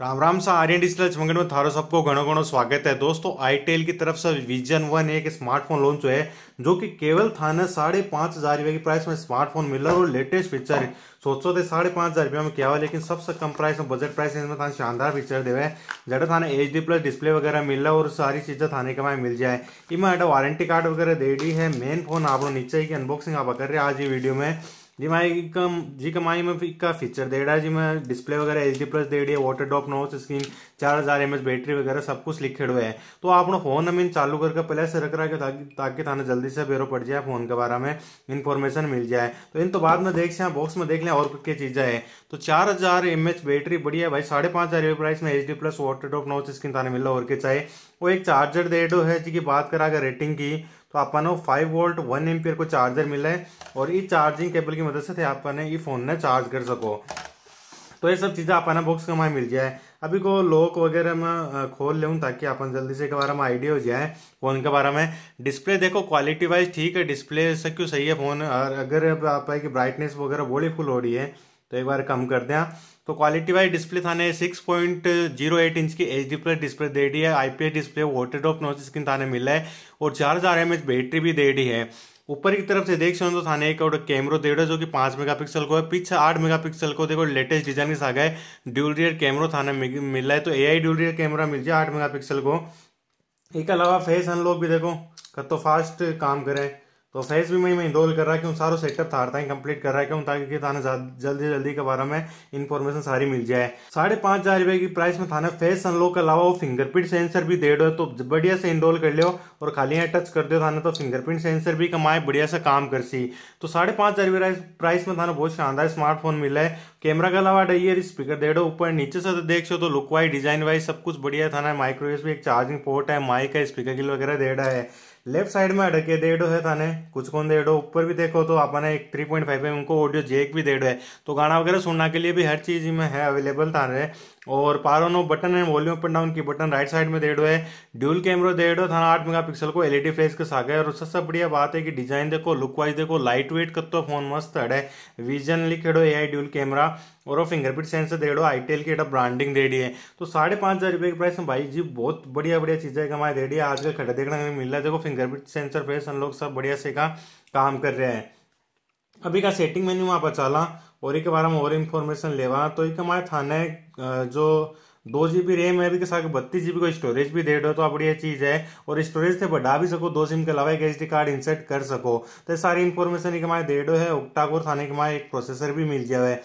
राम राम सा आर्यन डिजिटल चमंगन में थारो सबको घणो घणो स्वागत है दोस्तों आईटेल की तरफ से विजन वन एक स्मार्टफोन लॉन्च हुआ है जो कि केवल थाने साढ़े पाँच हज़ार रुपये की प्राइस में स्मार्टफोन मिल रहा है और लेटेस्ट फीचर है सोचो थे साढ़े पाँच हज़ार रुपये में क्या हुआ लेकिन सबसे कम प्राइस में बजट प्राइस में थाने शानदार फीचर देवे जटा थाने एच डी प्लस डिस्प्ले वगैरह मिल रहा है और सारी चीज़ें थाने के में मिल जाए इमें वारंटी कार्ड वगैरह दे दी है मेन फोन आप नीचे की अनबॉक्सिंग आप कर रहे हैं आज ये वीडियो में जी माई का जी का माई में का फीचर दे रहा है जी मैं डिस्प्ले वगैरह एच डी प्लस दे रही है वाटर ड्रॉप नोच स्क्रीन चार हज़ार एम एच बैटरी वगैरह सब कुछ लिखे हुए हैं तो आपने फोन हम इन चालू करके पहले से रख रहा है ताकि ताकि थाने जल्दी से बेरो पड़ जाए फोन के बारे में इन्फॉर्मेशन मिल जाए तो इन तो बाद में देख से बॉक्स में देख लें और क्या चीज़ें हैं तो चार हज़ार एम एच बैटरी बढ़िया भाई साढ़े पाँच हज़ार प्राइस में H D plus water drop notch screen थाने मिल रहा और के चाहिए वो एक चार्जर दे है जी की बात करा अगर रेटिंग की तो आपको फाइव वोल्ट वन एमपियर को चार्जर मिला है और ये चार्जिंग केबल की मदद से आपने ये फ़ोन ने चार्ज कर सको तो ये सब चीज़ें आपने बॉक्स के हमें मिल जाए अभी को लॉक वगैरह मैं खोल लूँ ताकि अपन जल्दी से के बारे में आइडिया हो जाए फ़ोन के बारे में डिस्प्ले देखो क्वालिटी वाइज ठीक है डिस्प्ले सब क्यों सही है फ़ोन और अगर आप की ब्राइटनेस वगैरह बोली फुल हो रही है तो एक बार कम कर दें तो क्वालिटी वाइज डिस्प्ले थाने six point zero eight inch की एच डी प्लस डिस्प्ले दे दी है I P S display water drop notch screen थाने मिला है और चार हज़ार एम एच बैटरी भी दे दी है ऊपर की तरफ से देख सो तो थाने एक और कैमरो दे रहा है जो कि पाँच मेगापिक्सल को है पीछे आठ मेगापिक्सल को देखो लेटेस्ट डिजाइन के साथ गए ड्यूल रियर कैमरो थाने मिला है तो A I dual rear camera मिल जाए आठ पिक्सल को एक अलावा फेस अनलॉक भी देखो कत तो फास्ट काम करें तो फैस भी मैं मैं इंदौल कर रहा है कि उन सारों सेक्टर थार था कंप्लीट कर रहा है क्यों ताकि थाने जल्दी जल्दी के बारे में इन्फॉर्मेशन सारी मिल जाए साढ़े पांच हजार रुपए की प्राइस में थाने फेस अनलॉक के अलावा वो फिंगरप्रिंट सेंसर भी दे दो तो बढ़िया से इंडोल कर लो और खाली यहाँ टच कर दो थाने तो फिंगरप्रिंट सेंसर भी कमाए बढ़िया से काम कर सी तो साढ़े पांच हजार प्राइस में थाना बहुत शानदार स्मार्टफोन मिला है कैमरा के अलावा डे स्पीकर दे दो ऊपर नीचे से तो देख सो तो लुक वाइज डिजाइन वाइज सब कुछ बढ़िया थाना माइक्रोवेव भी एक चार्जिंग पोर्ट है माइक है स्पीकर गिल वगैरह दे रहा है लेफ्ट साइड में अड़के देडो है थाने कुछ कौन देडो ऊपर भी देखो तो आपने एक थ्री पॉइंट फाइव एम को ऑडियो जेक भी देडो है तो गाना वगैरह सुनना के लिए भी हर चीज़ में है अवेलेबल थाने और power on off button and volume up and down की बटन राइट साइड में देड़ो है ड्यूल कैमरा दे देड़ो था आठ मेगा पिक्सल को एलईडी फ्लैश के है और सबसे बढ़िया बात है कि डिजाइन देखो लुक वाइज देखो लाइट वेट तो फोन मस्त है विजन लिखेड़ो ए आई ड्यूल कैमरा और फिंगरप्रिंट सेंसर दे आई टेल की ब्रांडिंग दे दी है तो साढ़े पांच हज़ार रुपए के प्राइस में भाई जी बहुत बढ़िया बढ़िया चीज़ें कमाए दे दी है आजकल खड़े देखने में मिल रहा है देखो फिंगरप्रिंट सेंसर फेस लोग सब बढ़िया से का काम कर रहे हैं अभी का सेटिंग मेन्यू पर चला और के बारे में और इन्फॉर्मेशन लेवा तो एक हमारे थाने जो दो जी बी रैम है के साथ बत्तीस जी बी को स्टोरेज भी दे दो तो बढ़िया चीज़ है और स्टोरेज से बढ़ा भी सको दो सिम के अलावा एक एच कार्ड इंसर्ट कर सको तो सारी इन्फॉर्मेशन एक हमारे दे दो है उक्टाकोर थाने के हमारे एक प्रोसेसर भी मिल जाए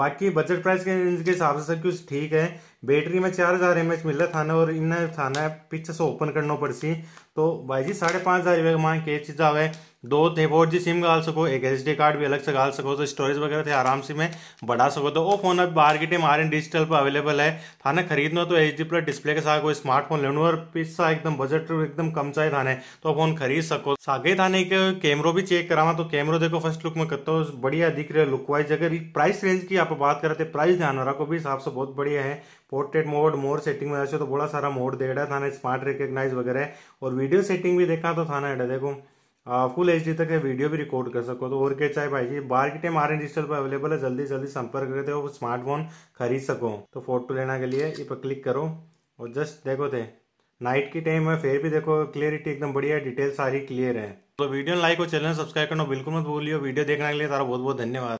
बाकी बजट प्राइस के रेंज के हिसाब से सब कुछ ठीक है बैटरी में चार हज़ार एम एच मिल रहा थाना और इन थाना पीछे से ओपन करना पड़ सी तो भाई जी साढ़े पाँच हज़ार रुपये के मांग के चीज़ आवे दो थे फोर जी सिम गाल सको एक एच डी कार्ड भी अलग से गाल सको तो स्टोरेज वगैरह थे आराम से में बढ़ा सको तो वो फोन अब बाहर की टीम आर एन डिजिटल पर अवेलेबल है थाने खरीदना तो एच डी प्लस डिस्प्ले के साथ कोई स्मार्टफोन लेना और पिस्सा एकदम बजट एकदम कम चाहिए थाने तो फोन खरीद सको सागे थाने के कैमरो भी चेक करावा तो कैमरो देखो फर्स्ट लुक में करता हूँ बढ़िया दिख रहा है लुक वाइज अगर प्राइस रेंज की आप बात करें तो प्राइस ध्यान रखो भी हिसाब से बहुत बढ़िया है पोर्ट्रेट मोड मोड सेटिंग में तो बड़ा सारा मोड दे रहा है थाने स्मार्ट रिकग्नाइज वगैरह और वीडियो सेटिंग भी देखा तो थाना है देखो फुल एच तक है वीडियो भी रिकॉर्ड कर सको तो और क्या चाहे भाई जी बार की टाइम आर एन डिजिटल पर अवेलेबल है जल्दी जल्दी संपर्क करते हो स्मार्टफोन खरीद सको तो फोटो लेना के लिए इस पर क्लिक करो और जस्ट देखो थे नाइट की टाइम है फिर भी देखो क्लियरिटी एकदम बढ़िया है डिटेल सारी क्लियर है तो वीडियो लाइक और चैनल सब्सक्राइब करना बिल्कुल मत भूलियो वीडियो देखने के लिए तारा बहुत बहुत धन्यवाद